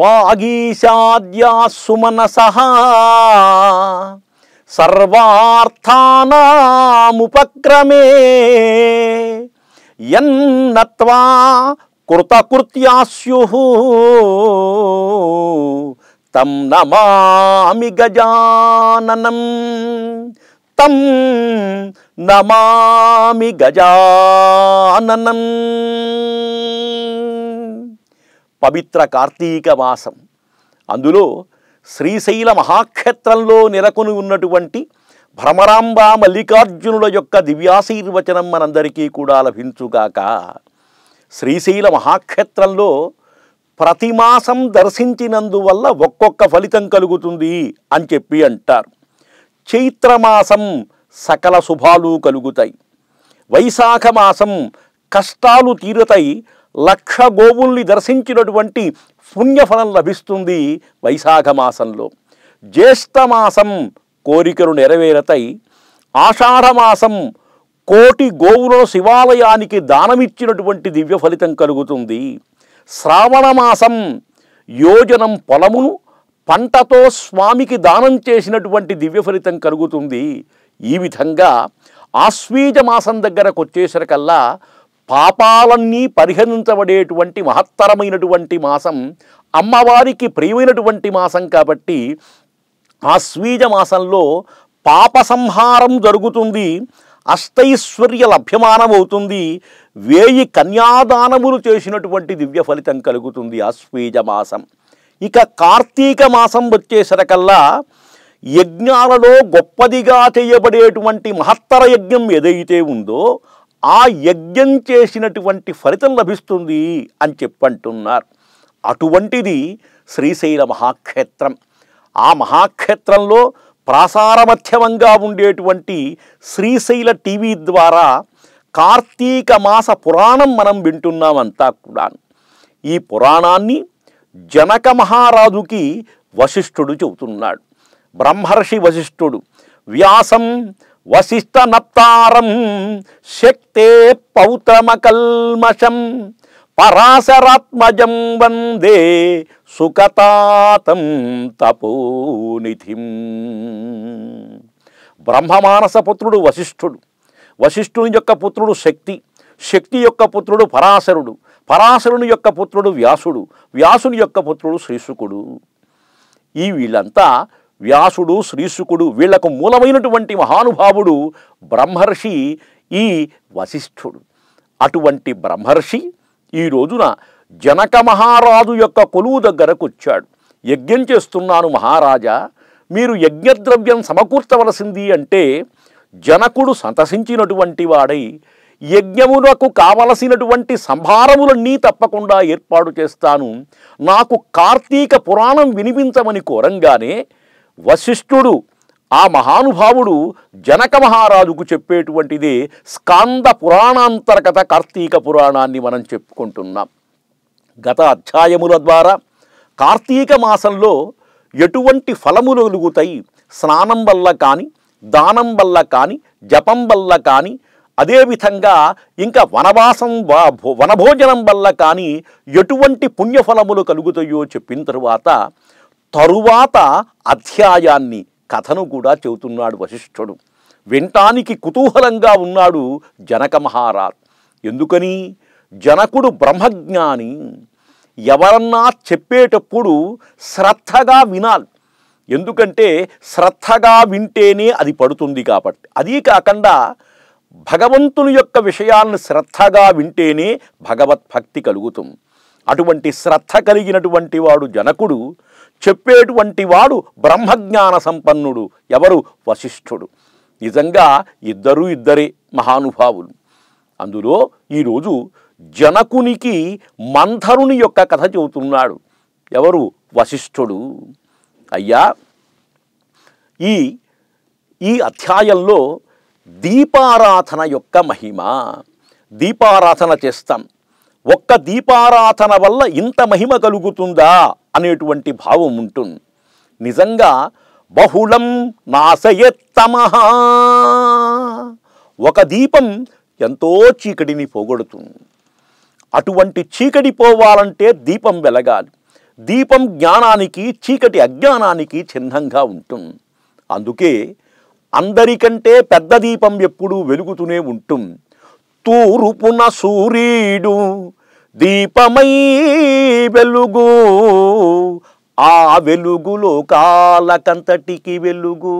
వాగీశాద్యా సుమనస సర్వార్థానాముపక్రమే ఎన్నత్వా కృతకృత్యాస్యు తం నమామి గజాననం తం నమామి గజాననం పవిత్ర కార్తీక మాసం అందులో శ్రీశైల మహాక్షేత్రంలో నెలకొని ఉన్నటువంటి భ్రమరాంబ మల్లికార్జునుల యొక్క దివ్యాశీర్వచనం మనందరికీ కూడా లభించుగాక శ్రీశైల మహాక్షేత్రంలో ప్రతి మాసం దర్శించినందువల్ల ఒక్కొక్క ఫలితం కలుగుతుంది అని చెప్పి అంటారు చైత్రమాసం సకల శుభాలు కలుగుతాయి వైశాఖ మాసం కష్టాలు తీరుతాయి లక్ష గోవుల్ని దర్శించినటువంటి పుణ్యఫలం లభిస్తుంది వైశాఖ మాసంలో జ్యేష్ఠమాసం కోరికలు నెరవేరతాయి ఆషాఢమాసం కోటి గోవులను శివాలయానికి దానమిచ్చినటువంటి దివ్య ఫలితం కలుగుతుంది శ్రావణ మాసం యోజనం పొలమును పంటతో స్వామికి దానం చేసినటువంటి దివ్య ఫలితం కలుగుతుంది ఈ విధంగా ఆశ్వీజ మాసం దగ్గరకు వచ్చేసరికల్లా పాపాలన్నీ పరిహరించబడేటువంటి మహత్తరమైనటువంటి మాసం అమ్మవారికి ప్రియమైనటువంటి మాసం కాబట్టి ఆశ్వీజ మాసంలో పాప సంహారం జరుగుతుంది అష్టైశ్వర్య లభ్యమానమవుతుంది వేయి కన్యాదానములు చేసినటువంటి దివ్య ఫలితం కలుగుతుంది స్వీజ మాసం ఇక కార్తీక మాసం వచ్చేసరికల్లా యజ్ఞాలలో గొప్పదిగా చేయబడేటువంటి మహత్తర యజ్ఞం ఏదైతే ఉందో ఆ యజ్ఞం చేసినటువంటి ఫలితం లభిస్తుంది అని చెప్పంటున్నారు అటువంటిది శ్రీశైల మహాక్షేత్రం ఆ మహాక్షేత్రంలో ప్రాసారమధ్యమంగా ఉండేటువంటి శ్రీశైల టీవీ ద్వారా కార్తీక మాస పురాణం మనం వింటున్నామంతా కూడా ఈ పురాణాన్ని జనక మహారాజుకి వశిష్ఠుడు చెబుతున్నాడు బ్రహ్మర్షి వశిష్ఠుడు వ్యాసం వశిష్ట నప్తారం శక్తే పౌతమకల్మషం పరాశరాత్మజం వందే సుకతాతం తపోనిధిం బ్రహ్మమానస పుత్రుడు వశిష్ఠుడు వశిష్ఠుని యొక్క పుత్రుడు శక్తి శక్తి యొక్క పుత్రుడు పరాశరుడు పరాశరుని యొక్క పుత్రుడు వ్యాసుడు వ్యాసుని యొక్క పుత్రుడు శ్రీశుకుడు ఈ వీళ్ళంతా వ్యాసుడు శ్రీశుకుడు వీళ్లకు మూలమైనటువంటి మహానుభావుడు బ్రహ్మర్షి ఈ వశిష్ఠుడు అటువంటి బ్రహ్మర్షి ఈ రోజున జనక మహారాజు యొక్క కొలువు దగ్గరకు వచ్చాడు యజ్ఞం చేస్తున్నాను మహారాజా మీరు యజ్ఞద్రవ్యం సమకూర్చవలసింది అంటే జనకుడు సంతసించినటువంటి వాడై యజ్ఞమునకు కావలసినటువంటి సంభారములన్నీ తప్పకుండా ఏర్పాటు చేస్తాను నాకు కార్తీక పురాణం వినిపించమని కోరంగానే వశిష్ఠుడు ఆ మహానుభావుడు జనక మహారాజుకు చెప్పేటువంటిదే స్కాంద పురాణాంతర్గత కార్తీక పురాణాన్ని మనం చెప్పుకుంటున్నాం గత అధ్యాయముల ద్వారా కార్తీక మాసంలో ఎటువంటి ఫలములు కలుగుతాయి స్నానం వల్ల కానీ దానం వల్ల కానీ జపం వల్ల కానీ అదేవిధంగా ఇంకా వనవాసం వనభోజనం వల్ల కానీ ఎటువంటి పుణ్యఫలములు కలుగుతాయో చెప్పిన తరువాత తరువాత అధ్యాయాన్ని కథను కూడా చెబుతున్నాడు వశిష్ఠుడు వింటానికి కుతూహలంగా ఉన్నాడు జనక మహారాజ్ ఎందుకని జనకుడు బ్రహ్మజ్ఞాని ఎవరన్నా చెప్పేటప్పుడు శ్రద్ధగా వినాలి ఎందుకంటే శ్రద్ధగా వింటేనే అది పడుతుంది కాబట్టి అదీ కాకుండా భగవంతుని యొక్క విషయాలను శ్రద్ధగా వింటేనే భగవద్భక్తి కలుగుతుంది అటువంటి శ్రద్ధ కలిగినటువంటి వాడు జనకుడు చెప్పేటువంటి వాడు బ్రహ్మజ్ఞాన సంపన్నుడు ఎవరు వశిష్ఠుడు నిజంగా ఇద్దరూ ఇద్దరే మహానుభావులు అందులో ఈరోజు జనకునికి మంథరుని యొక్క కథ చెబుతున్నాడు ఎవరు వశిష్ఠుడు అయ్యా ఈ ఈ అధ్యాయంలో దీపారాధన యొక్క మహిమ దీపారాధన చేస్తాం ఒక్క దీపారాధన వల్ల ఇంత మహిమ కలుగుతుందా అనేటువంటి భావం ఉంటుంది నిజంగా బహుళం నాశయత్తమ ఒక దీపం ఎంతో చీకటిని పోగొడుతుంది అటువంటి చీకటి పోవాలంటే దీపం వెలగాలి దీపం జ్ఞానానికి చీకటి అజ్ఞానానికి చిహ్నంగా ఉంటుంది అందుకే అందరికంటే పెద్ద దీపం ఎప్పుడూ వెలుగుతూనే ఉంటుంది తూరుపున సూర్యుడు దీపమై వెలుగు ఆ వెలుగులో కాలకంతటికి వెలుగు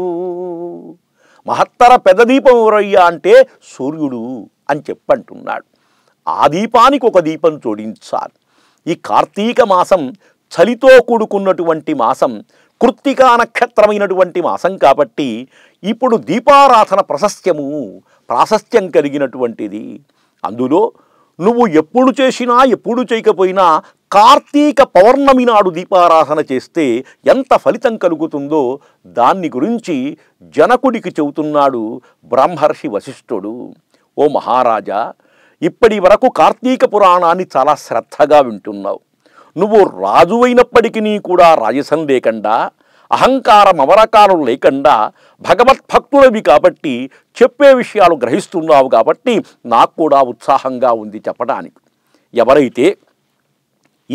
మహత్తర పెద్ద దీపం ఎవరయ్యా అంటే సూర్యుడు అని చెప్పంటున్నాడు ఆ దీపానికి ఒక దీపం జోడించాలి ఈ కార్తీక మాసం చలితో కూడుకున్నటువంటి మాసం కృత్తికా నక్షత్రమైనటువంటి మాసం కాబట్టి ఇప్పుడు దీపారాధన ప్రశస్త్యము ప్రాశస్త్యం కలిగినటువంటిది అందులో నువ్వు ఎప్పుడు చేసినా ఎప్పుడు చేయకపోయినా కార్తీక పౌర్ణమి నాడు దీపారాధన చేస్తే ఎంత ఫలితం కలుగుతుందో దాన్ని గురించి జనకుడికి చెబుతున్నాడు బ్రహ్మర్షి వశిష్ఠుడు ఓ మహారాజా ఇప్పటి వరకు కార్తీక పురాణాన్ని చాలా శ్రద్ధగా వింటున్నావు నువ్వు రాజువైనప్పటికీ కూడా రాజసం లేకుండా అహంకారం అవరకాలు లేకుండా భగవద్భక్తులవి కాబట్టి చెప్పే విషయాలు గ్రహిస్తున్నావు కాబట్టి నాకు కూడా ఉత్సాహంగా ఉంది చెప్పడానికి ఎవరైతే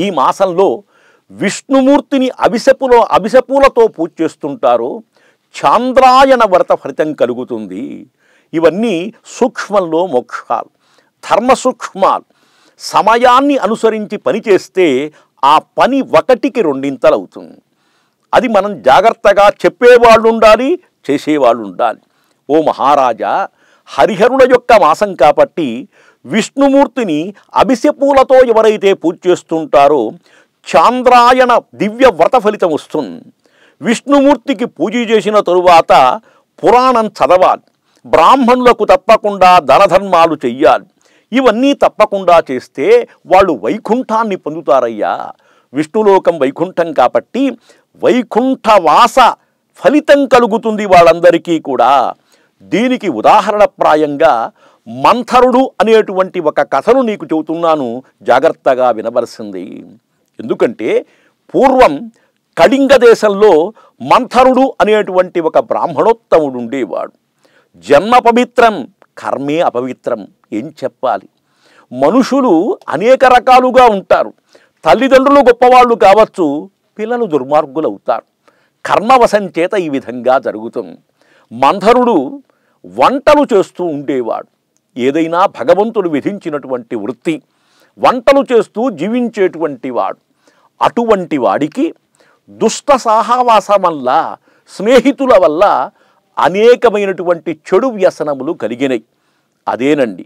ఈ మాసంలో విష్ణుమూర్తిని అభిశపుల అభిశపులతో పూజ చేస్తుంటారో చాంద్రాయన వ్రత ఫలితం కలుగుతుంది ఇవన్నీ సూక్ష్మంలో మోక్షాలు ధర్మ సూక్ష్మాలు సమయాన్ని అనుసరించి పనిచేస్తే ఆ పని ఒకటికి రెండింతలు అవుతుంది అది మనం జాగ్రత్తగా చెప్పేవాళ్ళు ఉండాలి చేసేవాళ్ళు ఉండాలి ఓ మహారాజా హరిహరుల యొక్క మాసం కాబట్టి విష్ణుమూర్తిని అభిషపూలతో ఎవరైతే పూజ చేస్తుంటారో చాంద్రాయణ దివ్య వ్రత ఫలితం వస్తుంది విష్ణుమూర్తికి పూజ చేసిన తరువాత పురాణం చదవాలి బ్రాహ్మణులకు తప్పకుండా ధనధర్మాలు చెయ్యాలి ఇవన్నీ తప్పకుండా చేస్తే వాళ్ళు వైకుంఠాన్ని పొందుతారయ్యా విష్ణులోకం వైకుంఠం కాబట్టి వైకుంఠవాస ఫలితం కలుగుతుంది వాళ్ళందరికీ కూడా దీనికి ఉదాహరణప్రాయంగా మంథరుడు అనేటువంటి ఒక కథను నీకు చెబుతున్నాను జాగ్రత్తగా వినవలసింది ఎందుకంటే పూర్వం కళింగ దేశంలో మంథరుడు అనేటువంటి ఒక బ్రాహ్మణోత్తముడు ఉండేవాడు జన్మ పవిత్రం కర్మే అపవిత్రం ఏం చెప్పాలి మనుషులు అనేక రకాలుగా ఉంటారు తల్లిదండ్రులు గొప్పవాళ్ళు కావచ్చు పిల్లలు దుర్మార్గులు అవుతారు కర్మవశం చేత ఈ విధంగా జరుగుతుంది మంధరుడు వంటలు చేస్తూ ఉండేవాడు ఏదైనా భగవంతుడు విధించినటువంటి వృత్తి వంటలు చేస్తూ జీవించేటువంటి వాడు అటువంటి వాడికి దుష్ట సాహవాసం వల్ల స్నేహితుల వల్ల అనేకమైనటువంటి చెడు వ్యసనములు కలిగినాయి అదేనండి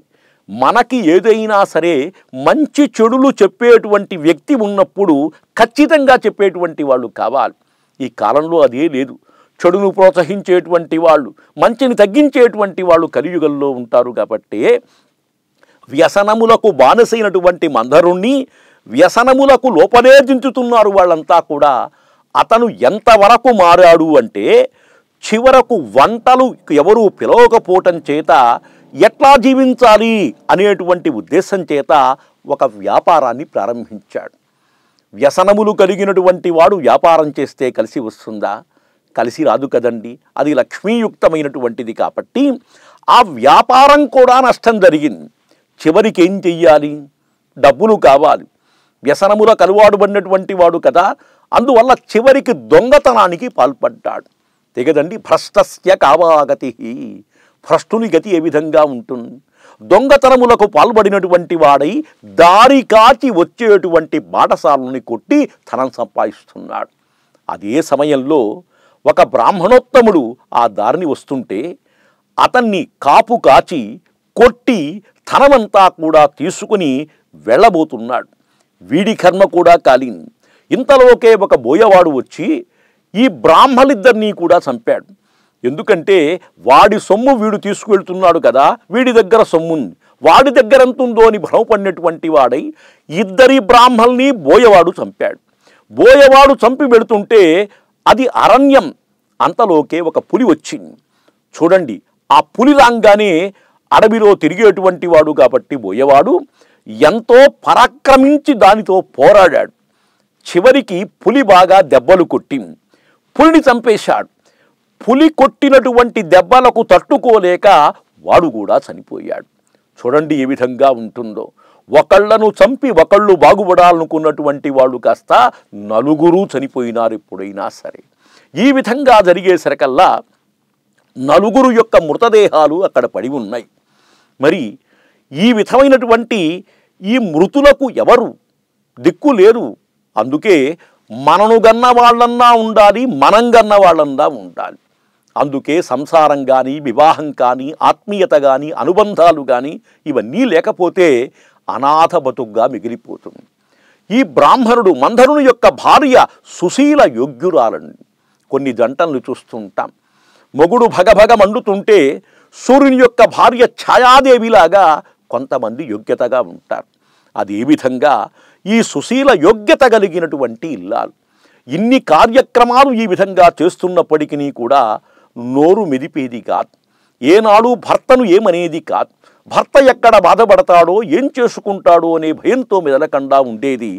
మనకి ఏదైనా సరే మంచి చెడులు చెప్పేటువంటి వ్యక్తి ఉన్నప్పుడు ఖచ్చితంగా చెప్పేటువంటి వాళ్ళు కావాలి ఈ కాలంలో అదే లేదు చెడును ప్రోత్సహించేటువంటి వాళ్ళు మంచిని తగ్గించేటువంటి వాళ్ళు కలియుగల్లో ఉంటారు కాబట్టి వ్యసనములకు బానిసైనటువంటి మందరుణ్ణి వ్యసనములకు లోపలే దించుతున్నారు వాళ్ళంతా కూడా అతను ఎంతవరకు మారాడు అంటే చివరకు వంటలు ఎవరూ పిలవకపోవటం చేత ఎట్లా జీవించాలి అనేటువంటి ఉద్దేశం చేత ఒక వ్యాపారాన్ని ప్రారంభించాడు వ్యసనములు కలిగినటువంటి వాడు వ్యాపారం చేస్తే కలిసి వస్తుందా కలిసి రాదు కదండి అది లక్ష్మీయుక్తమైనటువంటిది కాబట్టి ఆ వ్యాపారం కూడా నష్టం జరిగింది చివరికి ఏం చెయ్యాలి డబ్బులు కావాలి వ్యసనముల పడినటువంటి వాడు కదా అందువల్ల చివరికి దొంగతనానికి పాల్పడ్డాడు తెగదండి భ్రష్టస్య కామాగతి భ్రష్టుని గతి ఏ విధంగా ఉంటుంది దొంగతనములకు పాల్పడినటువంటి వాడై దారి కాచి వచ్చేటువంటి బాటసాలని కొట్టి ధనం సంపాదిస్తున్నాడు అదే సమయంలో ఒక బ్రాహ్మణోత్తముడు ఆ దారిని వస్తుంటే అతన్ని కాపు కాచి కొట్టి ధనమంతా కూడా తీసుకుని వెళ్ళబోతున్నాడు వీడి కర్మ కూడా కాలింది ఇంతలోకే ఒక బోయవాడు వచ్చి ఈ బ్రాహ్మలిద్దరినీ కూడా చంపాడు ఎందుకంటే వాడి సొమ్ము వీడు తీసుకువెళ్తున్నాడు కదా వీడి దగ్గర ఉంది వాడి దగ్గర ఎంత ఉందో అని భ్రమపడినటువంటి వాడై ఇద్దరి బ్రాహ్మల్ని బోయవాడు చంపాడు బోయవాడు చంపి పెడుతుంటే అది అరణ్యం అంతలోకే ఒక పులి వచ్చింది చూడండి ఆ పులి రాగానే అడవిలో తిరిగేటువంటి వాడు కాబట్టి బోయవాడు ఎంతో పరాక్రమించి దానితో పోరాడాడు చివరికి పులి బాగా దెబ్బలు కొట్టింది పులిని చంపేశాడు పులి కొట్టినటువంటి దెబ్బలకు తట్టుకోలేక వాడు కూడా చనిపోయాడు చూడండి ఏ విధంగా ఉంటుందో ఒకళ్ళను చంపి ఒకళ్ళు బాగుపడాలనుకున్నటువంటి వాళ్ళు కాస్త నలుగురు చనిపోయినారు ఎప్పుడైనా సరే ఈ విధంగా జరిగేసరికల్లా నలుగురు యొక్క మృతదేహాలు అక్కడ పడి ఉన్నాయి మరి ఈ విధమైనటువంటి ఈ మృతులకు ఎవరు దిక్కు లేరు అందుకే మనను గన్న వాళ్ళన్నా ఉండాలి మనం గన్న వాళ్ళన్నా ఉండాలి అందుకే సంసారం కానీ వివాహం కానీ ఆత్మీయత కానీ అనుబంధాలు కానీ ఇవన్నీ లేకపోతే అనాథ బతుగ్గా మిగిలిపోతుంది ఈ బ్రాహ్మణుడు మంధరుని యొక్క భార్య సుశీల యోగ్యురాలండి కొన్ని జంటలను చూస్తుంటాం మొగుడు భగభగ మండుతుంటే సూర్యుని యొక్క భార్య ఛాయాదేవిలాగా కొంతమంది యోగ్యతగా ఉంటారు అది ఏ విధంగా ఈ సుశీల యోగ్యత కలిగినటువంటి ఇల్లాలు ఇన్ని కార్యక్రమాలు ఈ విధంగా చేస్తున్నప్పటికీ కూడా నోరు మెదిపేది కాదు ఏనాడు భర్తను ఏమనేది కాదు భర్త ఎక్కడ బాధపడతాడో ఏం చేసుకుంటాడో అనే భయంతో మెదలకుండా ఉండేది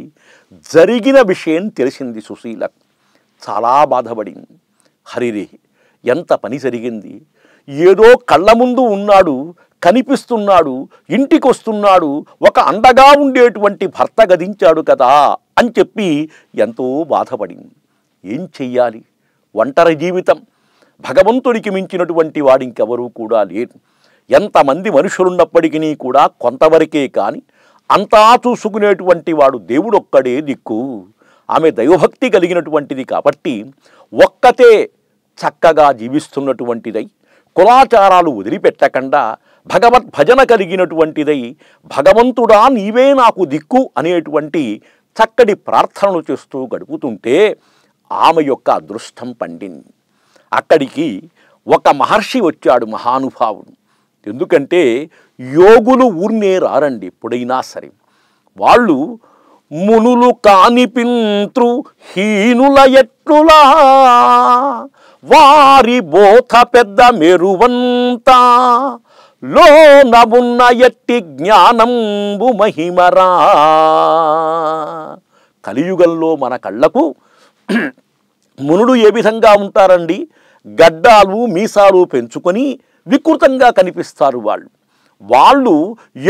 జరిగిన విషయం తెలిసింది సుశీల చాలా బాధపడింది హరిరే ఎంత పని జరిగింది ఏదో కళ్ళ ముందు ఉన్నాడు కనిపిస్తున్నాడు ఇంటికి వస్తున్నాడు ఒక అండగా ఉండేటువంటి భర్త గదించాడు కదా అని చెప్పి ఎంతో బాధపడింది ఏం చెయ్యాలి ఒంటరి జీవితం భగవంతుడికి మించినటువంటి వాడు కూడా లేరు ఎంతమంది మనుషులున్నప్పటికీ కూడా కొంతవరకే కానీ అంతా చూసుకునేటువంటి వాడు దేవుడొక్కడే దిక్కు ఆమె దైవభక్తి కలిగినటువంటిది కాబట్టి ఒక్కతే చక్కగా జీవిస్తున్నటువంటిదై కులాచారాలు వదిలిపెట్టకుండా భగవత్ భజన కలిగినటువంటిదై భగవంతుడా నీవే నాకు దిక్కు అనేటువంటి చక్కటి ప్రార్థనలు చేస్తూ గడుపుతుంటే ఆమె యొక్క అదృష్టం పండింది అక్కడికి ఒక మహర్షి వచ్చాడు మహానుభావుడు ఎందుకంటే యోగులు ఊర్నే రారండి ఎప్పుడైనా సరే వాళ్ళు మునులు పింతృ హీనుల ఎట్లులా వారి బోధ పెద్ద మెరువంతా లోనవున్న ఎట్టి జ్ఞానంబు మహిమరా కలియుగంలో మన కళ్ళకు మునుడు ఏ విధంగా ఉంటారండి గడ్డాలు మీసాలు పెంచుకొని వికృతంగా కనిపిస్తారు వాళ్ళు వాళ్ళు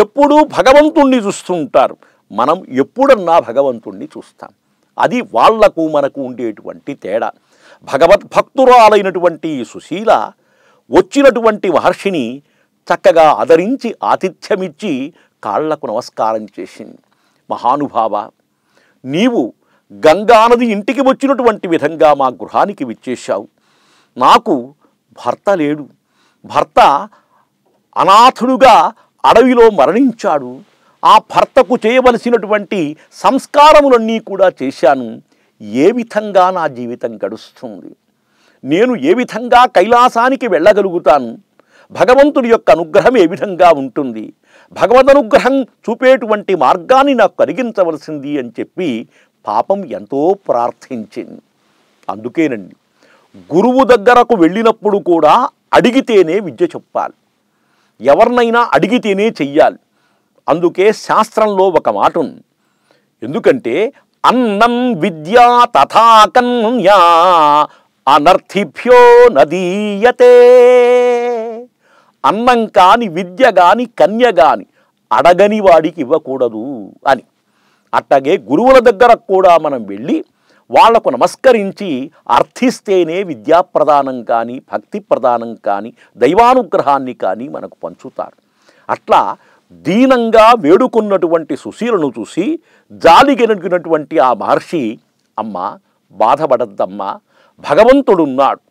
ఎప్పుడూ భగవంతుణ్ణి చూస్తుంటారు మనం ఎప్పుడన్నా భగవంతుణ్ణి చూస్తాం అది వాళ్లకు మనకు ఉండేటువంటి తేడా భగవద్భక్తురాలైనటువంటి సుశీల వచ్చినటువంటి మహర్షిని చక్కగా ఆదరించి ఆతిథ్యమిచ్చి కాళ్లకు నమస్కారం చేసింది మహానుభావ నీవు గంగానది ఇంటికి వచ్చినటువంటి విధంగా మా గృహానికి విచ్చేశావు నాకు భర్త లేడు భర్త అనాథుడుగా అడవిలో మరణించాడు ఆ భర్తకు చేయవలసినటువంటి సంస్కారములన్నీ కూడా చేశాను ఏ విధంగా నా జీవితం గడుస్తుంది నేను ఏ విధంగా కైలాసానికి వెళ్ళగలుగుతాను భగవంతుడి యొక్క అనుగ్రహం ఏ విధంగా ఉంటుంది భగవద్ అనుగ్రహం చూపేటువంటి మార్గాన్ని నాకు కలిగించవలసింది అని చెప్పి పాపం ఎంతో ప్రార్థించింది అందుకేనండి గురువు దగ్గరకు వెళ్ళినప్పుడు కూడా అడిగితేనే విద్య చెప్పాలి ఎవరినైనా అడిగితేనే చెయ్యాలి అందుకే శాస్త్రంలో ఒక మాట ఉంది ఎందుకంటే అన్నం విద్యా తథాకన్యా అనర్థిభ్యో నదీయతే అన్నం కాని విద్య కాని కన్య కాని అడగని వాడికి ఇవ్వకూడదు అని అట్టగే గురువుల దగ్గర కూడా మనం వెళ్ళి వాళ్లకు నమస్కరించి అర్థిస్తేనే విద్యా ప్రదానం కానీ భక్తి ప్రదానం కానీ దైవానుగ్రహాన్ని కానీ మనకు పంచుతారు అట్లా దీనంగా వేడుకున్నటువంటి సుశీలను చూసి జాలిగెనటువంటి ఆ మహర్షి అమ్మ బాధపడద్దమ్మా భగవంతుడున్నాడు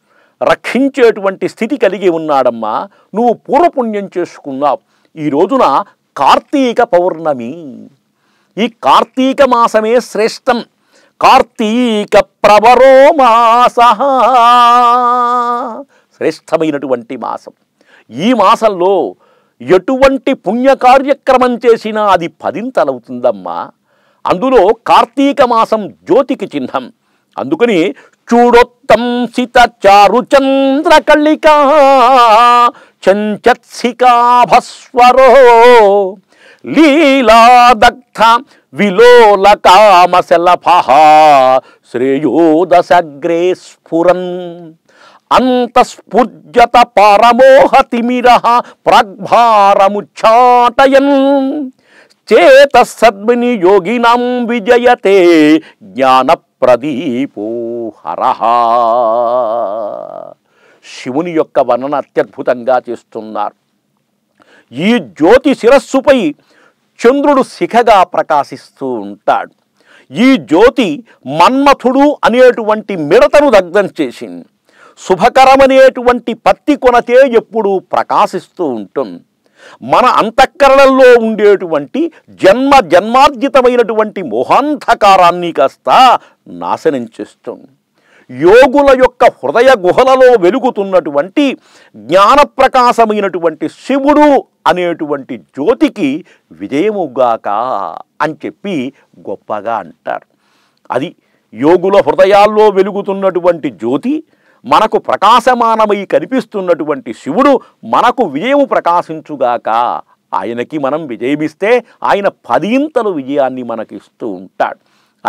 రక్షించేటువంటి స్థితి కలిగి ఉన్నాడమ్మా నువ్వు పూర్వపుణ్యం చేసుకున్నావు ఈ రోజున కార్తీక పౌర్ణమి ఈ కార్తీక మాసమే శ్రేష్టం కార్తీక ప్రవరో మాస శ్రేష్టమైనటువంటి మాసం ఈ మాసంలో ఎటువంటి పుణ్య కార్యక్రమం చేసినా అది పదింతలవుతుందమ్మా అందులో కార్తీక మాసం జ్యోతికి చిహ్నం అందుకని చూడొత్తం చూడొత్తంసిత చారుచంద్రకళికా చంచత్సికాభస్వరో లీలాదగ్ధ విలోల కామశలభ శ్రేయోదశగ్రే స్ఫురన్ అంతఃస్ఫుర్జత పరమోహతిమిర ప్రగ్భారముచ్చాటయన్ చేతసద్మిని యోగినం విజయతే జ్ఞాన శివుని యొక్క వర్ణన అత్యద్భుతంగా చేస్తున్నారు ఈ జ్యోతి శిరస్సుపై చంద్రుడు శిఖగా ప్రకాశిస్తూ ఉంటాడు ఈ జ్యోతి మన్మథుడు అనేటువంటి మిడతను దగ్ధం చేసింది శుభకరమనేటువంటి పత్తి కొనతే ఎప్పుడూ ప్రకాశిస్తూ ఉంటుంది మన అంతఃకరణల్లో ఉండేటువంటి జన్మ జన్మార్జితమైనటువంటి మోహాంధకారాన్ని కాస్త నాశనం చేస్తుంది యోగుల యొక్క హృదయ గుహలలో వెలుగుతున్నటువంటి జ్ఞానప్రకాశమైనటువంటి శివుడు అనేటువంటి జ్యోతికి విజయముగాక అని చెప్పి గొప్పగా అంటారు అది యోగుల హృదయాల్లో వెలుగుతున్నటువంటి జ్యోతి మనకు ప్రకాశమానమై కనిపిస్తున్నటువంటి శివుడు మనకు విజయము ప్రకాశించుగాక ఆయనకి మనం విజయమిస్తే ఆయన పదింతలు విజయాన్ని మనకి ఇస్తూ ఉంటాడు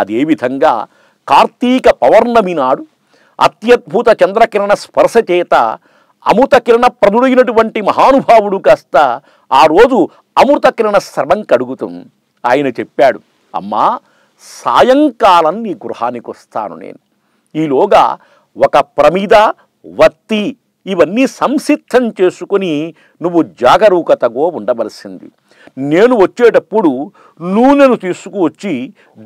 అదే విధంగా కార్తీక పౌర్ణమి నాడు అత్యద్భుత చంద్రకిరణ స్పర్శ చేత అమృత కిరణ ప్రదుడైనటువంటి మహానుభావుడు కాస్త ఆ రోజు అమృత కిరణ శ్రమం కడుగుతాం ఆయన చెప్పాడు అమ్మా సాయంకాలం నీ గృహానికి వస్తాను నేను ఈలోగా ఒక ప్రమిద వత్తి ఇవన్నీ సంసిద్ధం చేసుకుని నువ్వు జాగరూకతగా ఉండవలసింది నేను వచ్చేటప్పుడు నూనెను తీసుకువచ్చి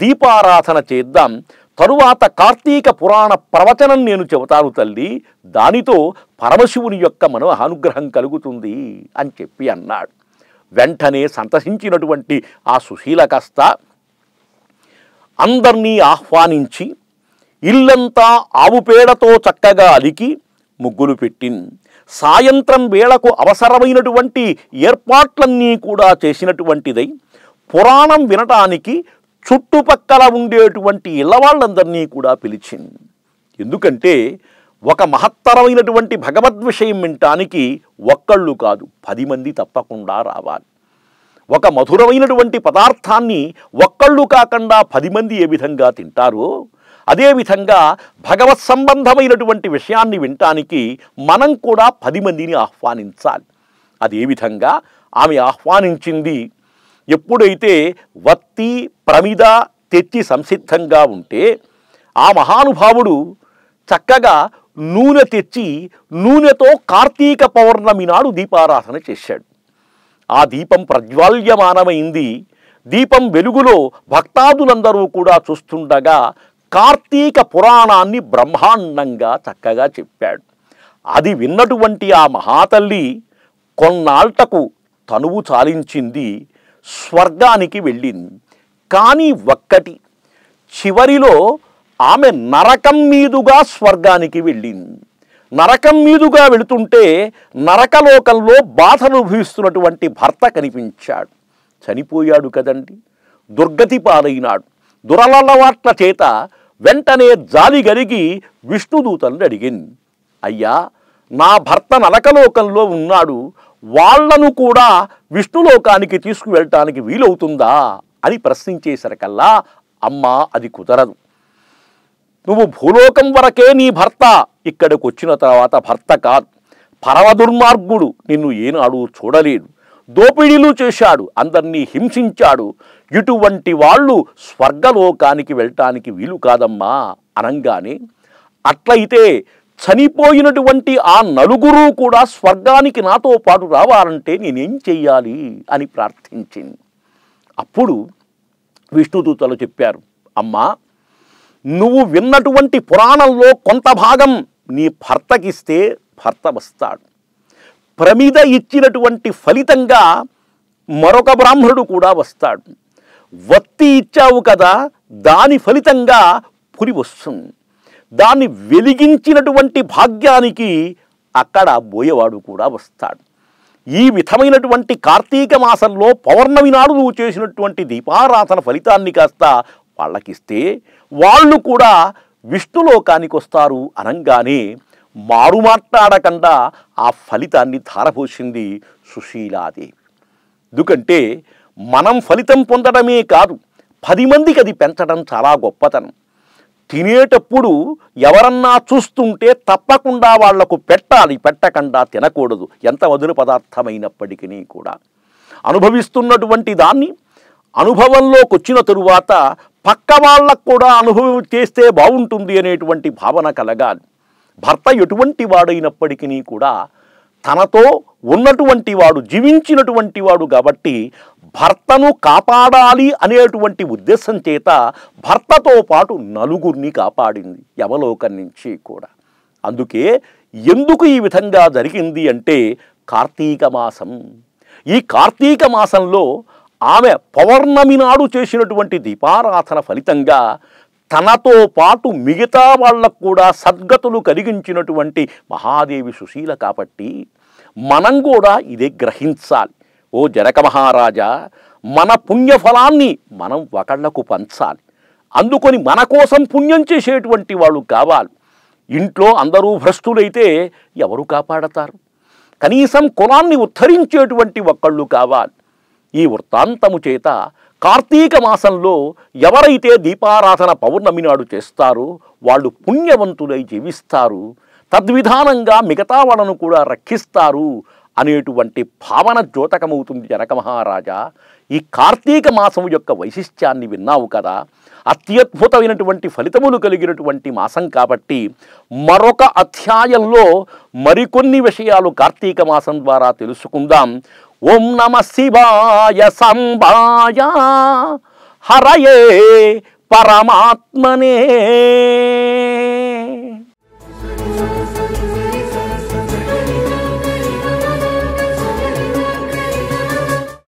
దీపారాధన చేద్దాం తరువాత కార్తీక పురాణ ప్రవచనం నేను చెబుతాను తల్లి దానితో పరమశివుని యొక్క మనం అనుగ్రహం కలుగుతుంది అని చెప్పి అన్నాడు వెంటనే సంతసించినటువంటి ఆ సుశీల కాస్త అందరినీ ఆహ్వానించి ఇల్లంతా ఆవు పేడతో చక్కగా అలికి ముగ్గులు పెట్టిన్ సాయంత్రం వేళకు అవసరమైనటువంటి ఏర్పాట్లన్నీ కూడా చేసినటువంటిదై పురాణం వినటానికి చుట్టుపక్కల ఉండేటువంటి ఇళ్ళవాళ్ళందరినీ కూడా పిలిచింది ఎందుకంటే ఒక మహత్తరమైనటువంటి భగవద్ విషయం వినటానికి ఒక్కళ్ళు కాదు పది మంది తప్పకుండా రావాలి ఒక మధురమైనటువంటి పదార్థాన్ని ఒక్కళ్ళు కాకుండా పది మంది ఏ విధంగా తింటారో అదేవిధంగా భగవత్ సంబంధమైనటువంటి విషయాన్ని వినటానికి మనం కూడా పది మందిని ఆహ్వానించాలి అదేవిధంగా ఆమె ఆహ్వానించింది ఎప్పుడైతే వత్తి ప్రమిద తెచ్చి సంసిద్ధంగా ఉంటే ఆ మహానుభావుడు చక్కగా నూనె తెచ్చి నూనెతో కార్తీక పౌర్ణమి నాడు దీపారాధన చేశాడు ఆ దీపం ప్రజ్వాల్యమానమైంది దీపం వెలుగులో భక్తాదులందరూ కూడా చూస్తుండగా కార్తీక పురాణాన్ని బ్రహ్మాండంగా చక్కగా చెప్పాడు అది విన్నటువంటి ఆ మహాతల్లి కొన్నాళ్టకు తనువు చాలించింది స్వర్గానికి వెళ్ళింది కానీ ఒక్కటి చివరిలో ఆమె నరకం మీదుగా స్వర్గానికి వెళ్ళింది నరకం మీదుగా వెళుతుంటే నరకలోకంలో బాధ అనుభవిస్తున్నటువంటి భర్త కనిపించాడు చనిపోయాడు కదండి దుర్గతి పాలైనాడు దురలవాట్ల చేత వెంటనే జాలి గరిగి విష్ణుదూతలను అడిగింది అయ్యా నా భర్త నరకలోకంలో ఉన్నాడు వాళ్లను కూడా విష్ణులోకానికి తీసుకువెళ్ళటానికి వీలవుతుందా అని ప్రశ్నించేసరికల్లా అమ్మా అది కుదరదు నువ్వు భూలోకం వరకే నీ భర్త ఇక్కడికి వచ్చిన తర్వాత భర్త కాదు పరమదుర్మార్గుడు నిన్ను ఏనాడు చూడలేడు దోపిడీలు చేశాడు అందరినీ హింసించాడు ఇటువంటి వాళ్ళు స్వర్గలోకానికి వెళ్ళటానికి వీలు కాదమ్మా అనంగానే అట్లయితే చనిపోయినటువంటి ఆ నలుగురు కూడా స్వర్గానికి నాతో పాటు రావాలంటే నేనేం చెయ్యాలి అని ప్రార్థించింది అప్పుడు విష్ణుదూతలు చెప్పారు అమ్మా నువ్వు విన్నటువంటి పురాణంలో కొంత భాగం నీ భర్తకిస్తే భర్త వస్తాడు ప్రమిద ఇచ్చినటువంటి ఫలితంగా మరొక బ్రాహ్మణుడు కూడా వస్తాడు వత్తి ఇచ్చావు కదా దాని ఫలితంగా పురి వస్తుంది దాన్ని వెలిగించినటువంటి భాగ్యానికి అక్కడ బోయవాడు కూడా వస్తాడు ఈ విధమైనటువంటి కార్తీక మాసంలో పౌర్ణమి నాడు నువ్వు చేసినటువంటి దీపారాధన ఫలితాన్ని కాస్త వాళ్ళకిస్తే వాళ్ళు కూడా విష్ణులోకానికి వస్తారు అనంగానే మారు మాట్లాడకుండా ఆ ఫలితాన్ని ధారపోసింది సుశీలాదేవి ఎందుకంటే మనం ఫలితం పొందడమే కాదు పది మందికి అది పెంచడం చాలా గొప్పతనం తినేటప్పుడు ఎవరన్నా చూస్తుంటే తప్పకుండా వాళ్లకు పెట్టాలి పెట్టకుండా తినకూడదు ఎంత వదులు పదార్థమైనప్పటికీ కూడా అనుభవిస్తున్నటువంటి దాన్ని అనుభవంలోకి వచ్చిన తరువాత పక్క వాళ్ళకు కూడా అనుభవం చేస్తే బాగుంటుంది అనేటువంటి భావన కలగాలి భర్త ఎటువంటి వాడైనప్పటికీ కూడా తనతో ఉన్నటువంటి వాడు జీవించినటువంటి వాడు కాబట్టి భర్తను కాపాడాలి అనేటువంటి ఉద్దేశం చేత భర్తతో పాటు నలుగురిని కాపాడింది యవలోకం నుంచి కూడా అందుకే ఎందుకు ఈ విధంగా జరిగింది అంటే కార్తీక మాసం ఈ కార్తీక మాసంలో ఆమె పౌర్ణమి నాడు చేసినటువంటి దీపారాధన ఫలితంగా తనతో పాటు మిగతా వాళ్లకు కూడా సద్గతులు కలిగించినటువంటి మహాదేవి సుశీల కాబట్టి మనం కూడా ఇదే గ్రహించాలి ఓ జనక మహారాజా మన పుణ్యఫలాన్ని మనం ఒకళ్లకు పంచాలి అందుకొని మన కోసం పుణ్యం చేసేటువంటి వాళ్ళు కావాలి ఇంట్లో అందరూ భ్రష్టులైతే ఎవరు కాపాడతారు కనీసం కులాన్ని ఉద్ధరించేటువంటి ఒక్కళ్ళు కావాలి ఈ వృత్తాంతము చేత కార్తీక మాసంలో ఎవరైతే దీపారాధన పౌర్ణమి నాడు చేస్తారో వాళ్ళు పుణ్యవంతులై జీవిస్తారు తద్విధానంగా మిగతా వాళ్ళను కూడా రక్షిస్తారు అనేటువంటి భావన ద్యోతకమవుతుంది జనక మహారాజా ఈ కార్తీక మాసం యొక్క వైశిష్ట్యాన్ని విన్నావు కదా అత్యద్భుతమైనటువంటి ఫలితములు కలిగినటువంటి మాసం కాబట్టి మరొక అధ్యాయంలో మరికొన్ని విషయాలు కార్తీక మాసం ద్వారా తెలుసుకుందాం ఓం నమ శివాయ సంభాయ హరయే పరమాత్మనే